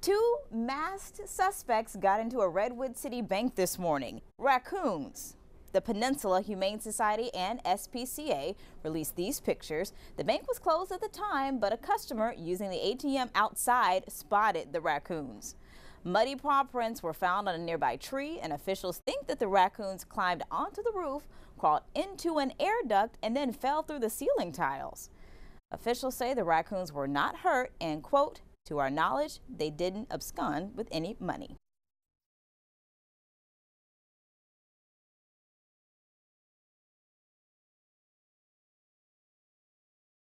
Two masked suspects got into a Redwood City bank this morning. Raccoons. The Peninsula Humane Society and SPCA released these pictures. The bank was closed at the time, but a customer using the ATM outside spotted the raccoons. Muddy paw prints were found on a nearby tree, and officials think that the raccoons climbed onto the roof, crawled into an air duct, and then fell through the ceiling tiles. Officials say the raccoons were not hurt and, quote, to our knowledge, they didn't abscond with any money.